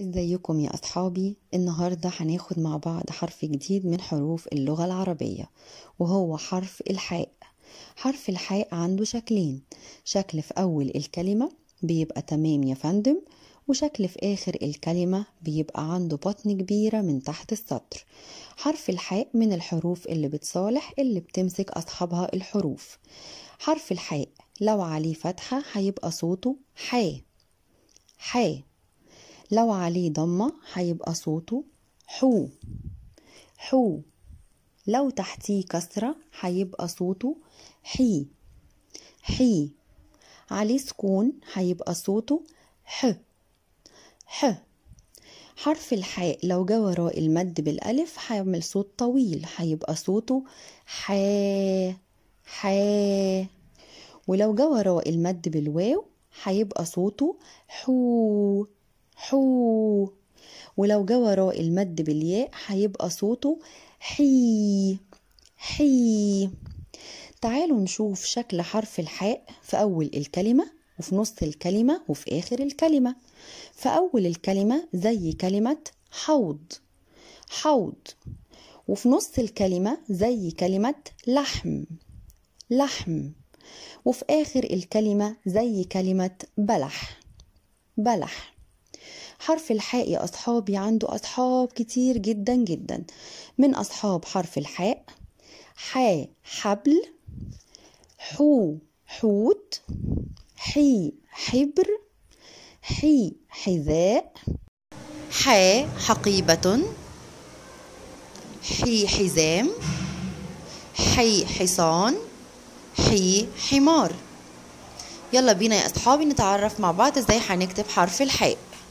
ازيكم يا اصحابي النهارده هناخد مع بعض حرف جديد من حروف اللغه العربيه وهو حرف الحاء حرف الحاء عنده شكلين شكل في اول الكلمه بيبقى تمام يا فندم وشكل في اخر الكلمه بيبقى عنده بطن كبيره من تحت السطر حرف الحاء من الحروف اللي بتصالح اللي بتمسك اصحابها الحروف حرف الحاء لو عليه فتحه هيبقى صوته حا حا لو عليه ضمة هيبقى صوته حو حو لو تحتيه كسرة هيبقى صوته حي حي عليه سكون هيبقى صوته ح ح حرف الحاء لو جه وراء المد بالألف هيعمل صوت طويل هيبقى صوته حا حا ولو جه وراء المد بالواو هيبقى صوته حو حو ولو جه وراء المد بالياء هيبقى صوته حي حي تعالوا نشوف شكل حرف الحاء في أول الكلمة وفي نص الكلمة وفي آخر الكلمة في أول الكلمة زي كلمة حوض حوض وفي نص الكلمة زي كلمة لحم لحم وفي آخر الكلمة زي كلمة بلح بلح حرف الحاء يا أصحابي عنده أصحاب كتير جدا جدا من أصحاب حرف الحاء ح حبل حو حوت حي حبر حي حذاء ح حقيبة حي حزام حي حصان حي حمار يلا بينا يا أصحابي نتعرف مع بعض إزاي هنكتب حرف الحاء